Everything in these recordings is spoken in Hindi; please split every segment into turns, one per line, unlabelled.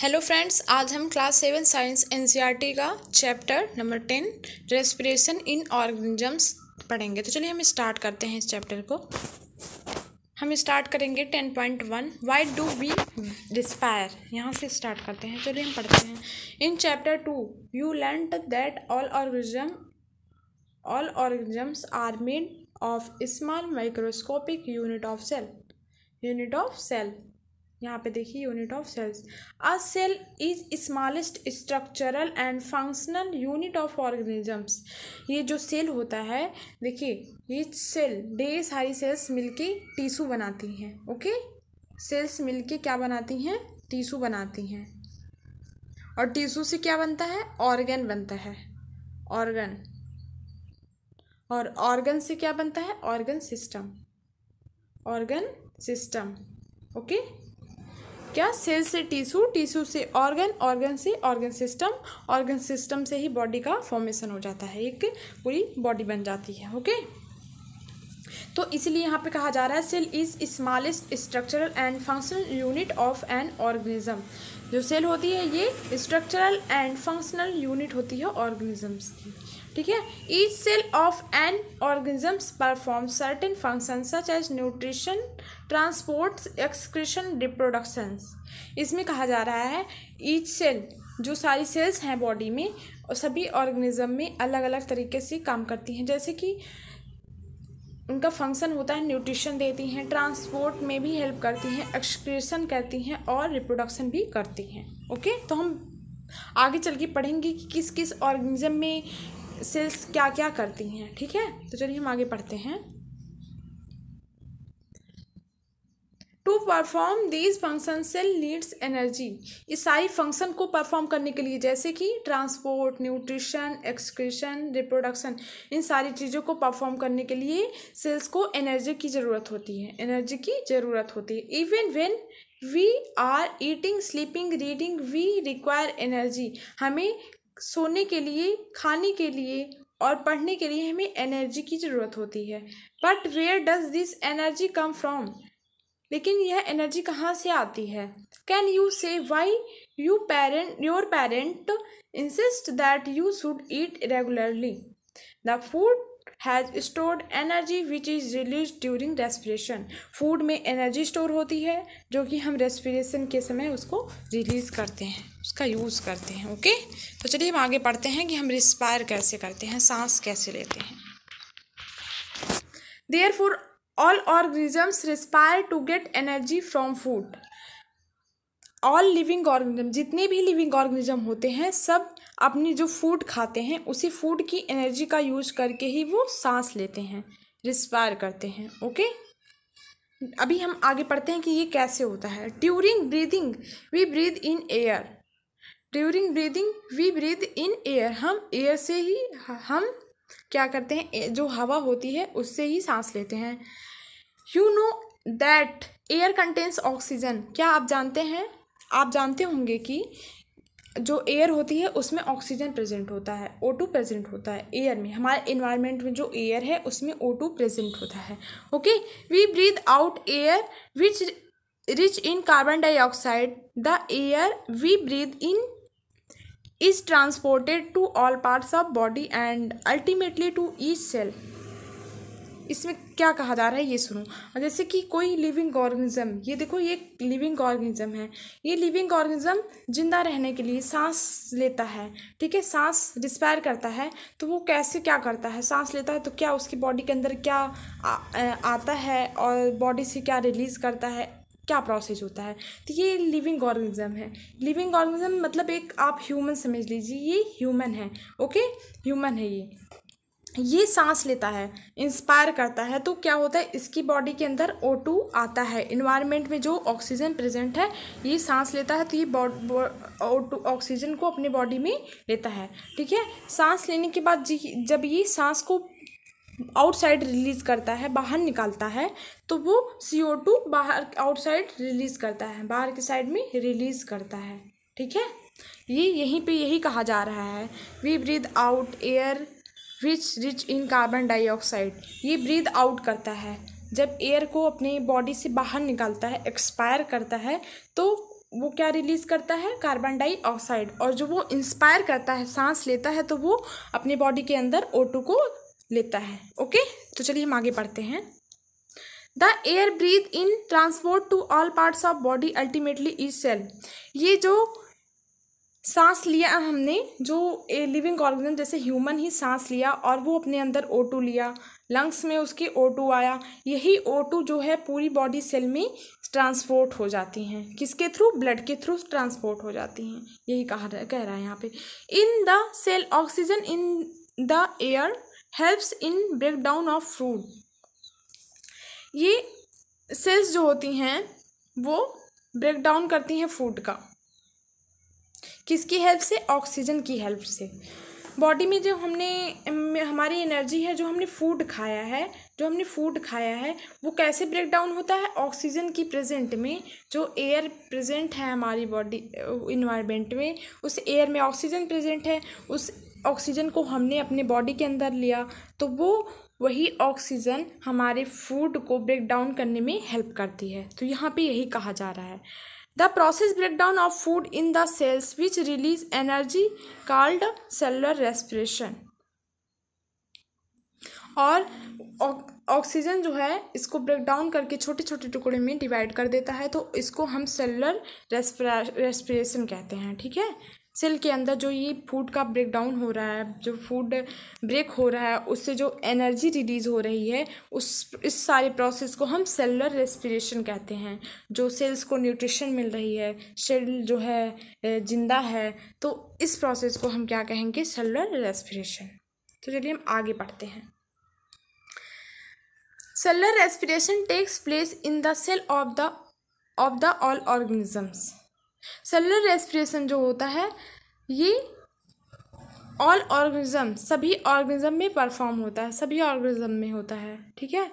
हेलो फ्रेंड्स आज हम क्लास सेवन साइंस एनसीईआरटी का chapter number ten respiration in organisms पढ़ेंगे तो चलिए हम स्टार्ट करते हैं इस चैप्टर को हम स्टार्ट करेंगे ten point one why do we respire यहाँ से स्टार्ट करते हैं चलिए हम पढ़ते हैं in chapter two you learn that all organism all organisms are made of small microscopic unit of cell unit of cell यहाँ पे देखिए unit of cells a cell is smallest structural and functional unit of organisms ये जो सेल होता है देखिए ये सेल ढेर सारी सेल्स मिलके टीशू बनाती हैं ओके सेल्स मिलके क्या बनाती हैं टीशू बनाती हैं और टीशू से क्या बनता है ऑर्गन बनता है ऑर्गन और ऑर्गन से क्या बनता है organ system organ system okay okay? क्या सेल से टिश्यू टिश्यू से ऑर्गन ऑर्गन से ऑर्गन सिस्टम ऑर्गन सिस्टम से ही बॉडी का फॉर्मेशन हो जाता है एक पूरी बॉडी बन जाती है ओके तो इसलिए यहाँ पे कहा जा रहा है cell is smallest structural and functional unit of an organism जो सेल होती है ये स्ट्रक्चरल एंड फंक्शनल यूनिट होती है ऑर्गेनिजम्स की ठीक है each cell of an organisms perform certain function such as nutrition transport excretion reproduction इसमें कहा जा रहा है ईच सेल जो सारी सेल्स हैं बॉडी में और सभी ऑर्गेनिज्म में अलग अलग तरीके से काम करती हैं जैसे कि उनका फंक्शन होता है न्यूट्रिशन देती हैं ट्रांसपोर्ट में भी हेल्प करती हैं एक्सक्रेशन करती हैं और रिप्रोडक्शन भी करती हैं ओके तो हम आगे चल के पढ़ेंगे कि किस किस ऑर्गेनिज्म में सेल्स क्या क्या करती हैं ठीक है तो चलिए हम आगे पढ़ते हैं to perform these function cell needs energy इस सारी फंक्शन को परफॉर्म करने के लिए जैसे कि ट्रांसपोर्ट न्यूट्रिशन एक्सक्रीशन रिप्रोडक्शन इन सारी चीज़ों को परफॉर्म करने के लिए सेल्स को एनर्जी की ज़रूरत होती है एनर्जी की ज़रूरत होती है even when we are eating sleeping reading we require energy हमें सोने के लिए खाने के लिए और पढ़ने के लिए हमें एनर्जी की ज़रूरत होती है but where does this energy come from लेकिन यह एनर्जी कहाँ से आती है can you say why you parent your parent insist that you should eat regularly the food has stored energy which is release during respiration food में एनर्जी स्टोर होती है जो कि हम रेस्पिरेशन के समय उसको रिलीज़ करते हैं उसका यूज़ करते हैं ओके तो चलिए हम आगे पढ़ते हैं कि हम रिस्पायर कैसे करते हैं सांस कैसे लेते हैं therefore all organisms respire to get energy from food all living organism जितने भी लिविंग ऑर्गेनिज्म होते हैं सब अपनी जो फूड खाते हैं उसी फूड की एनर्जी का यूज करके ही वो सांस लेते हैं रिस्पायर करते हैं ओके अभी हम आगे पढ़ते हैं कि ये कैसे होता है during breathing we breathe in air during breathing we breathe in air हम एयर से ही हम क्या करते हैं जो हवा होती है उससे ही सांस लेते हैं you know that air contains oxygen क्या आप जानते हैं आप जानते होंगे कि जो एयर होती है उसमें ऑक्सीजन प्रेजेंट होता है ओ टू प्रेजेंट होता है एयर में हमारे इन्वायरमेंट में जो एयर है उसमें ओ टू प्रेजेंट होता है okay we breathe out air which rich in carbon dioxide the air we breathe in is transported to all parts of body and ultimately to each cell इसमें क्या कहा जा रहा है ये सुनो जैसे कि कोई लिविंग ऑर्गेनिज्म ये देखो ये लिविंग ऑर्गेनिज्म है ये लिविंग ऑर्गेनिज्म जिंदा रहने के लिए सांस लेता है ठीक है सांस रिस्पायर करता है तो वो कैसे क्या करता है सांस लेता है तो क्या उसकी बॉडी के अंदर क्या आ, आता है और बॉडी से क्या रिलीज़ करता है क्या प्रोसेस होता है तो ये लिविंग ऑर्गेनिज्म है लिविंग ऑर्गेनिज्म मतलब एक आप ह्यूमन समझ लीजिए ये ह्यूमन है ओके ह्यूमन है ये ये सांस लेता है इंस्पायर करता है तो क्या होता है इसकी बॉडी के अंदर ओ टू आता है इन्वायरमेंट में जो ऑक्सीजन प्रेजेंट है ये सांस लेता है तो ये ओ टू ऑक्सीजन को अपनी बॉडी में लेता है ठीक है सांस लेने के बाद जब ये सांस को आउटसाइड रिलीज़ करता है बाहर निकालता है तो वो सी ओ टू बाहर आउटसाइड रिलीज़ करता है बाहर के साइड में रिलीज़ करता है ठीक है ये यहीं पे यही कहा जा रहा है we breathe out air which rich in carbon dioxide ये ब्रीद आउट करता है जब एयर को अपने बॉडी से बाहर निकालता है एक्सपायर करता है तो वो क्या रिलीज़ करता है कार्बन डाइऑक्साइड और जो वो इंस्पायर करता है सांस लेता है तो वो अपने बॉडी के अंदर टू को लेता है ओके तो चलिए हम आगे बढ़ते हैं the air breathe in transport to all parts of body ultimately is cell ये जो सांस लिया हमने जो ए लिविंग ऑर्गेनिज्म जैसे ह्यूमन ही सांस लिया और वो अपने अंदर ओ टू लिया लंग्स में उसके ओ टू आया यही ओ टू जो है पूरी बॉडी सेल में ट्रांसपोर्ट हो जाती हैं किसके थ्रू ब्लड के थ्रू ट्रांसपोर्ट हो जाती हैं यही कहा कह रहा है यहाँ पे in the cell oxygen in the air helps in break down of food ये सेल्स जो होती हैं वो ब्रेक डाउन करती हैं फूड का किसकी हेल्प से ऑक्सीजन की हेल्प से बॉडी में जो हमने हमारी एनर्जी है जो हमने फूड खाया है जो हमने फूड खाया है वो कैसे ब्रेक डाउन होता है ऑक्सीजन की प्रेजेंट में जो एयर प्रेजेंट है हमारी बॉडी इन्वायरमेंट में उस एयर में ऑक्सीजन प्रेजेंट है उस ऑक्सीजन को हमने अपने बॉडी के अंदर लिया तो वो वही ऑक्सीजन हमारे फूड को ब्रेक डाउन करने में हेल्प करती है तो यहाँ पे यही कहा जा रहा है The process breakdown of food in the cells which release energy called cellular respiration और ऑक्सीजन जो है इसको ब्रेक डाउन करके छोटे छोटे टुकड़े में डिवाइड कर देता है तो इसको हम सेलुलर रेस्पिरेशन कहते हैं ठीक है सेल के अंदर जो ये फूड का ब्रेक डाउन हो रहा है जो फूड ब्रेक हो रहा है उससे जो एनर्जी रिलीज़ हो रही है उस इस सारे प्रोसेस को हम सेलुलर रेस्पिरेशन कहते हैं जो सेल्स को न्यूट्रिशन मिल रही है सेल जो है जिंदा है तो इस प्रोसेस को हम क्या कहेंगे सेलुलर रेस्पिरेशन तो चलिए हम आगे बढ़ते हैं cellular respiration takes place in the cell of the of the all organisms cellular respiration जो होता है ये ऑल ऑर्गेनिज्म सभी ऑर्गेनिज्म में परफॉर्म होता है सभी ऑर्गेनिज्म में होता है ठीक है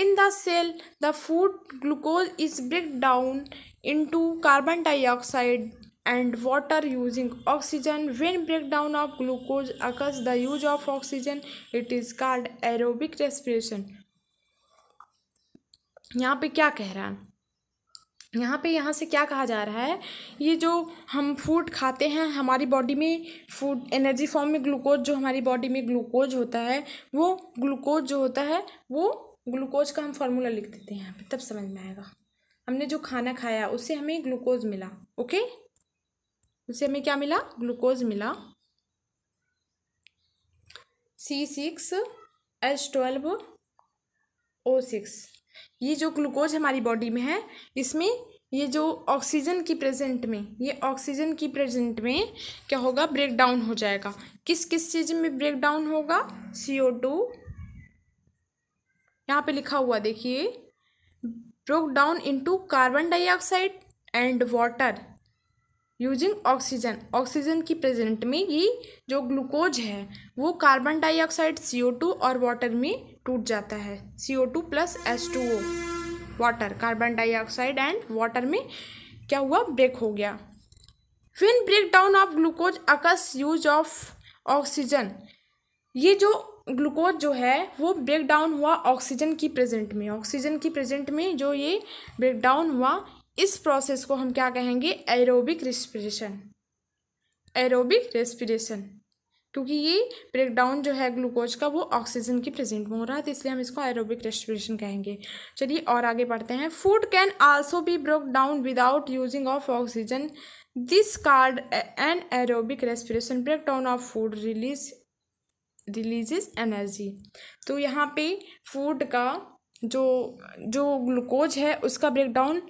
in the cell the food glucose is break down into carbon dioxide and water using oxygen when break down of glucose occurs the use of oxygen it is called aerobic respiration यहाँ पे क्या कह रहा है यहाँ पे यहाँ से क्या कहा जा रहा है ये जो हम फूड खाते हैं हमारी बॉडी में फूड एनर्जी फॉर्म में ग्लूकोज जो हमारी बॉडी में ग्लूकोज होता है वो ग्लूकोज जो होता है वो ग्लूकोज का हम फार्मूला लिख देते हैं यहाँ पे तब समझ में आएगा हमने जो खाना खाया उससे हमें ग्लूकोज मिला ओके उससे हमें क्या मिला ग्लूकोज मिला C six H twelve O six ये जो ग्लूकोज हमारी बॉडी में है इसमें ये जो ऑक्सीजन की प्रेजेंट में ये ऑक्सीजन की प्रेजेंट में क्या होगा ब्रेक डाउन हो जाएगा किस किस चीज़ में ब्रेक डाउन होगा सी ओ टू यहाँ पर लिखा हुआ देखिए broke down into carbon dioxide and water using oxygen oxygen की प्रेजेंट में ये जो ग्लूकोज है वो कार्बन डाइऑक्साइड सीओ टू और वाटर में टूट जाता है C O two plus S two O water carbon dioxide and water में क्या हुआ ब्रेक हो गया फिन break down of glucose occurs use of oxygen ये जो ग्लूकोज जो है वो ब्रेक डाउन हुआ ऑक्सीजन की प्रेजेंट में ऑक्सीजन की प्रेजेंट में जो ये ब्रेक डाउन हुआ इस प्रोसेस को हम क्या कहेंगे एरोबिक रेस्पिरेशन एरोबिक रेस्पिरेशन क्योंकि ये ब्रेकडाउन जो है ग्लूकोज का वो ऑक्सीजन की प्रेजेंट में हो रहा है तो इसलिए हम इसको एरोबिक रेस्पिरेशन कहेंगे चलिए और आगे बढ़ते हैं food can also be broken down without using of oxygen this called anaerobic respiration break down of food release releases energy तो यहाँ पे फूड का जो जो ग्लूकोज है उसका ब्रेकडाउन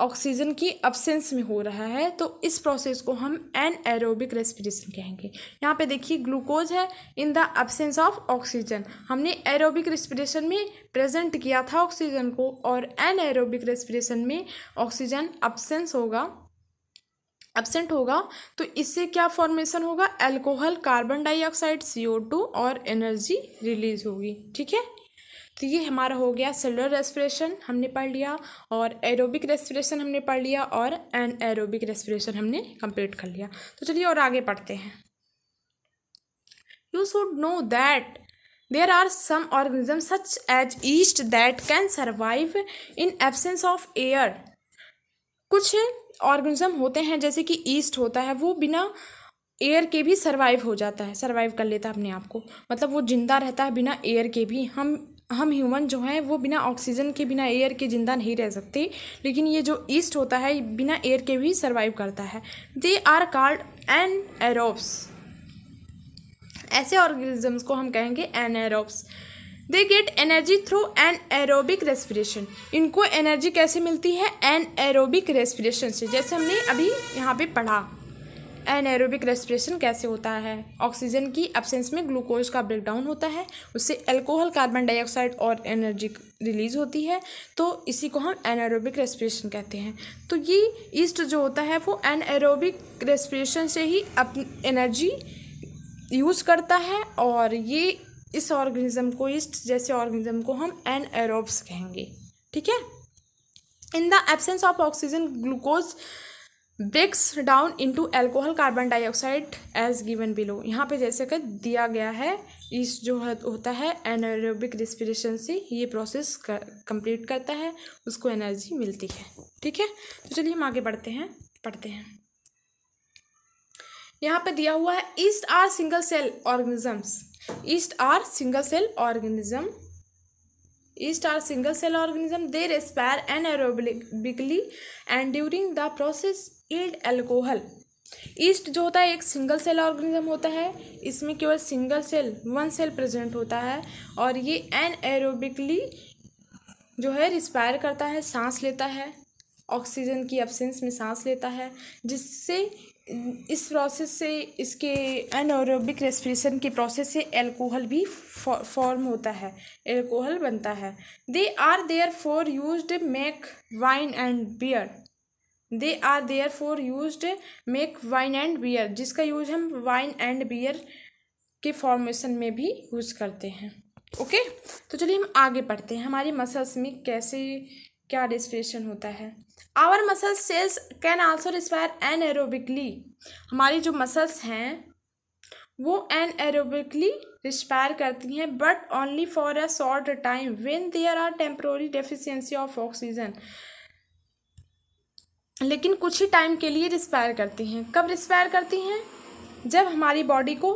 ऑक्सीजन की अब्सेंस में हो रहा है तो इस प्रोसेस को हम एन एरोबिक रेस्पिरेशन कहेंगे यहाँ पे देखिए ग्लूकोज है in the absence of oxygen हमने एरोबिक रेस्पिरेशन में प्रेजेंट किया था ऑक्सीजन को और एन एरोबिक रेस्पिरेशन में ऑक्सीजन अब्सेंस होगा एबसेंट होगा तो इससे क्या फॉर्मेशन होगा alcohol carbon dioxide O two और एनर्जी रिलीज होगी ठीक है तो ये हमारा हो गया सेलर रेस्पिरेशन हमने पढ़ लिया और एरोबिक रेस्पिरेशन हमने पढ़ लिया और एन एरोबिक रेस्पिरेशन हमने कंप्लीट कर लिया तो चलिए और आगे पढ़ते हैं you should know that there are some organism such as yeast that can survive in absence of air कुछ ऑर्गेनिज्म होते हैं जैसे कि ईस्ट होता है वो बिना एयर के भी सर्वाइव हो जाता है सर्वाइव कर लेता है अपने आप को मतलब वो जिंदा रहता है बिना एयर के भी हम हम ह्यूमन जो हैं वो बिना ऑक्सीजन के बिना एयर के ज़िंदा नहीं रह सकते लेकिन ये जो ईस्ट होता है बिना एयर के भी सर्वाइव करता है they are called anaerobes ऐसे ऑर्गेनिजम्स को हम कहेंगे anaerobes they get energy through anaerobic respiration इनको एनर्जी कैसे मिलती है एन एरोबिक रेस्पिरेशन से जैसे हमने अभी यहाँ पे पढ़ा एनएरोबिक रेस्पिरेशन कैसे होता है ऑक्सीजन की एब्सेंस में ग्लूकोज का ब्रेकडाउन होता है उससे एल्कोहल कार्बन डाइऑक्साइड और एनर्जी रिलीज होती है तो इसी को हम एनएरोबिक रेस्पिरेशन कहते हैं तो ये ईस्ट जो होता है वो एनएरोबिक रेस्पिरेशन से ही अपनी एनर्जी यूज़ करता है और ये इस ऑर्गेनिज्म को ईस्ट जैसे ऑर्गेनिज्म को हम एनएरोब्स कहेंगे ठीक है in the absence of oxygen glucose breaks down into alcohol carbon dioxide as given below यहाँ पे जैसे कि दिया गया है इस जो होता है एनारोबिक रिस्पिरेशन से ये प्रोसेस कंप्लीट कर, करता है उसको एनर्जी मिलती है ठीक है तो चलिए हम आगे बढ़ते हैं पढ़ते हैं यहाँ पे दिया हुआ है yeast are single cell organisms yeast are single cell organism yeast are single cell organism they respire anaerobically and during the process yield alcohol yeast जो होता है एक सिंगल सेल ऑर्गेनिज्म होता है इसमें केवल single cell one cell present होता है और ये एन एरोबिकली जो है रिस्पायर करता है सांस लेता है ऑक्सीजन की एब्सेंस में सांस लेता है जिससे इस प्रोसेस से इसके एनोरोबिक रेस्पिरेशन के प्रोसेस से एल्कोहल भी फॉर्म होता है एल्कोहल बनता है they are therefore use make wine and beer they are therefore use make wine and beer जिसका यूज हम वाइन एंड बियर के फॉर्मेशन में भी यूज़ करते हैं ओके okay? तो चलिए हम आगे पढ़ते हैं हमारी मसल्स में कैसे क्या डिस्प्रेशन होता है our muscle cells can also respire anaerobically हमारी जो मसल्स हैं वो एन एरोबिकली रिस्पायर करती हैं but only for a short time when there are temporary deficiency of oxygen लेकिन कुछ ही टाइम के लिए रिस्पायर करती हैं कब रिस्पायर करती हैं जब हमारी बॉडी को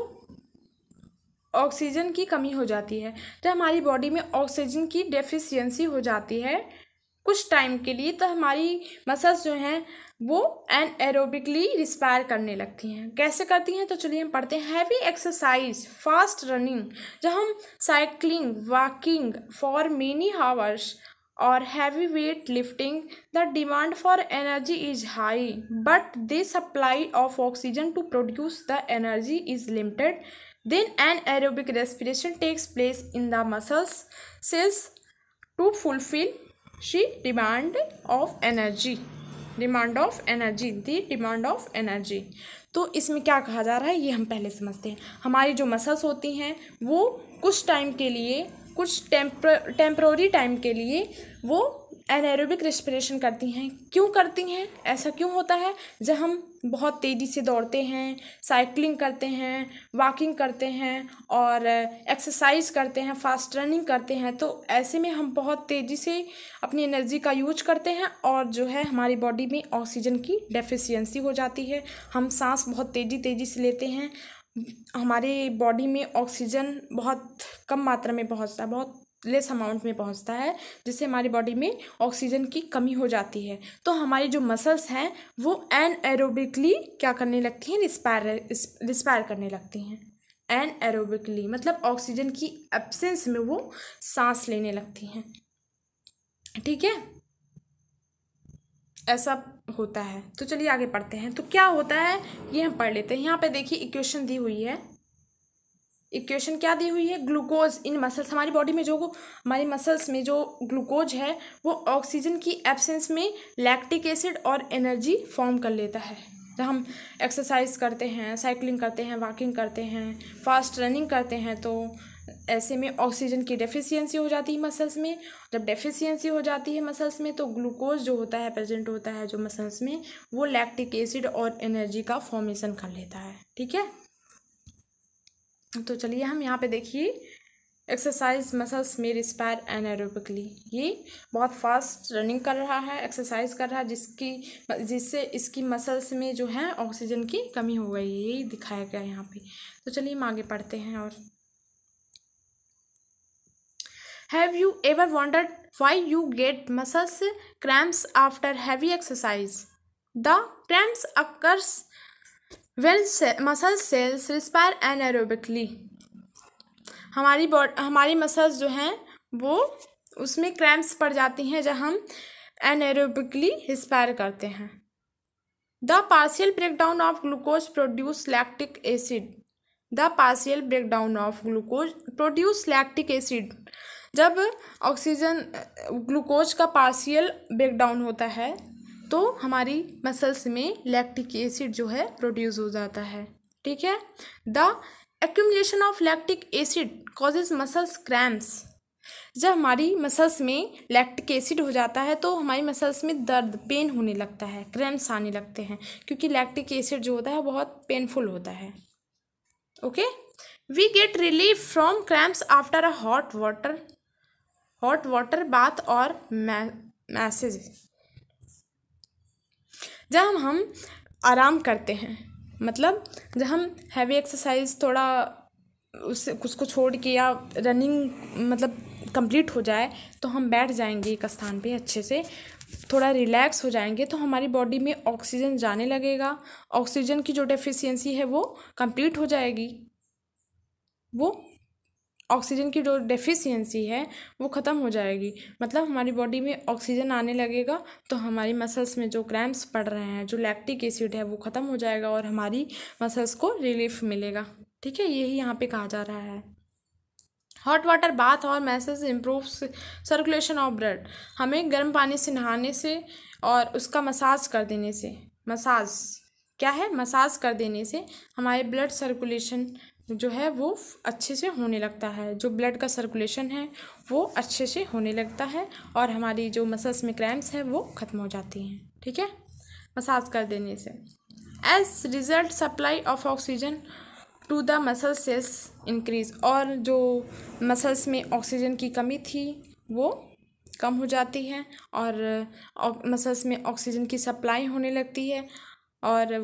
ऑक्सीजन की कमी हो जाती है जब हमारी बॉडी में ऑक्सीजन की डेफिशिएंसी हो जाती है कुछ टाइम के लिए तो हमारी मसल्स जो हैं वो एन एरोबिकली रिस्पायर करने लगती हैं कैसे करती हैं तो चलिए हम पढ़ते हैं हैवी एक्सरसाइज फास्ट रनिंग जब हम cycling walking for many hours और heavy weight lifting the demand for energy is high but the supply of oxygen to produce the energy is limited then anaerobic respiration takes place in the muscles cells to fulfil she demand of energy demand of energy the demand of energy तो इसमें क्या कहा जा रहा है ये हम पहले समझते हैं हमारी जो मसल्स होती हैं वो कुछ टाइम के लिए कुछ टेम्पर टेम्प्रोरी टाइम के लिए वो एनारोबिक रेस्पिरेशन करती हैं क्यों करती हैं ऐसा क्यों होता है जब हम बहुत तेज़ी से दौड़ते हैं साइकिलिंग करते हैं वॉकिंग करते हैं और एक्सरसाइज करते हैं फास्ट रनिंग करते हैं तो ऐसे में हम बहुत तेज़ी से अपनी एनर्जी का यूज करते हैं और जो है हमारी बॉडी में ऑक्सीजन की डेफिशिएंसी हो जाती है हम सांस बहुत तेज़ी तेज़ी से लेते हैं हमारे बॉडी में ऑक्सीजन बहुत कम मात्रा में पहुँचता है बहुत लेस अमाउंट में पहुंचता है जिससे हमारी बॉडी में ऑक्सीजन की कमी हो जाती है तो हमारी जो मसल्स हैं वो एन एरोबिकली क्या करने लगती हैं रिस्पायर रिस्पायर करने लगती हैं एन एरोबिकली मतलब ऑक्सीजन की एब्सेंस में वो सांस लेने लगती हैं ठीक है ऐसा होता है तो चलिए आगे पढ़ते हैं तो क्या होता है ये हम पढ़ लेते हैं यहाँ पे देखिए इक्वेशन दी हुई है इक्वेशन क्या दी हुई है ग्लूकोज इन मसल्स हमारी बॉडी में जो हमारी मसल्स में जो ग्लूकोज है वो ऑक्सीजन की एब्सेंस में लैक्टिक एसिड और एनर्जी फॉर्म कर लेता है जब हम एक्सरसाइज करते हैं साइकिलिंग करते हैं वॉकिंग करते हैं फास्ट रनिंग करते हैं तो ऐसे में ऑक्सीजन की डेफिशिएंसी हो जाती है मसल्स में जब डेफिशिएंसी हो जाती है मसल्स में तो ग्लूकोज जो होता है प्रेजेंट होता है जो मसल्स में वो लैक्टिक एसिड और एनर्जी का फॉर्मेशन कर लेता है ठीक है तो चलिए हम यहाँ पे देखिए एक्सरसाइज मसल्स में रिस्पायर एनारोबिकली ये बहुत फास्ट रनिंग कर रहा है एक्सरसाइज कर रहा है जिसकी जिससे इसकी मसल्स में जो है ऑक्सीजन की कमी हो गई है यही दिखाया गया यहाँ पे तो चलिए हम आगे पढ़ते हैं और have you ever wanted why you get muscles cramps after heavy exercise the cramps occurs when muscle cells respire anaerobically हमारी बॉड हमारी मसल्स जो हैं वो उसमें क्रैम्प्स पड़ जाती हैं जब हम एनएरोबिकली रिस्पायर करते हैं the partial breakdown of glucose produce lactic acid the partial breakdown of glucose produce lactic acid जब ऑक्सीजन ग्लूकोज का पार्शियल ब्रेकडाउन होता है तो हमारी मसल्स में लैक्टिक एसिड जो है प्रोड्यूस हो जाता है ठीक है the accumulation of lactic acid causes muscles cramps जब हमारी मसल्स में लैक्टिक एसिड हो जाता है तो हमारी मसल्स में दर्द पेन होने लगता है क्रैम्प्स आने लगते हैं क्योंकि लैक्टिक एसिड जो होता है बहुत पेनफुल होता है okay we get relief from cramps after a hot water hot water bath और मैसेज जहाँ हम आराम करते हैं मतलब जब हम हैवी एक्सरसाइज थोड़ा उस कुछ को छोड़ के या रनिंग मतलब कंप्लीट हो जाए तो हम बैठ जाएंगे एक स्थान पे अच्छे से थोड़ा रिलैक्स हो जाएंगे तो हमारी बॉडी में ऑक्सीजन जाने लगेगा ऑक्सीजन की जो डेफिशिएंसी है वो कंप्लीट हो जाएगी वो ऑक्सीजन की जो डेफिशिएंसी है वो ख़त्म हो जाएगी मतलब हमारी बॉडी में ऑक्सीजन आने लगेगा तो हमारी मसल्स में जो क्रैम्प्स पड़ रहे हैं जो लैक्टिक एसिड है वो ख़त्म हो जाएगा और हमारी मसल्स को रिलीफ मिलेगा ठीक है यही यहाँ पे कहा जा रहा है हॉट वाटर बाथ और massage improve circulation of blood हमें गर्म पानी से नहाने से और उसका मसाज कर देने से मसाज क्या है मसाज कर देने से हमारे ब्लड सर्कुलेशन जो है वो अच्छे से होने लगता है जो ब्लड का सर्कुलेशन है वो अच्छे से होने लगता है और हमारी जो मसल्स में क्रैम्प्स है वो ख़त्म हो जाती हैं ठीक है मसाज कर देने से as result supply of oxygen to the muscle cells increase और जो मसल्स में ऑक्सीजन की कमी थी वो कम हो जाती है और मसल्स में ऑक्सीजन की सप्लाई होने लगती है और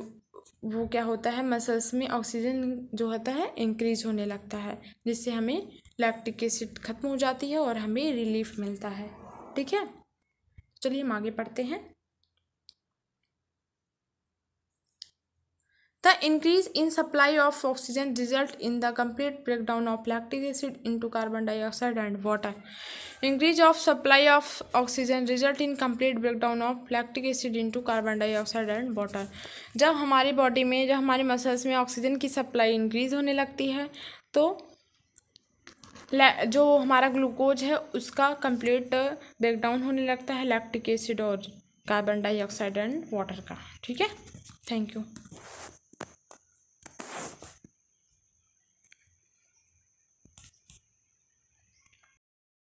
वो क्या होता है मसल्स में ऑक्सीजन जो होता है इंक्रीज होने लगता है जिससे हमें लैक्टिक एसिड खत्म हो जाती है और हमें रिलीफ मिलता है ठीक है चलिए हम आगे पढ़ते हैं The increase in supply of oxygen result in the complete breakdown of lactic acid into carbon dioxide and water. Increase of supply of oxygen result in complete breakdown of lactic acid into carbon dioxide and water. जब हमारी बॉडी में जब हमारे मसल्स में ऑक्सीजन की सप्लाई इंक्रीज होने लगती है तो जो हमारा ग्लूकोज है उसका कंप्लीट ब्रेकडाउन होने लगता है लैक्टिक एसिड और कार्बन डाइऑक्साइड एंड वाटर का ठीक है थैंक यू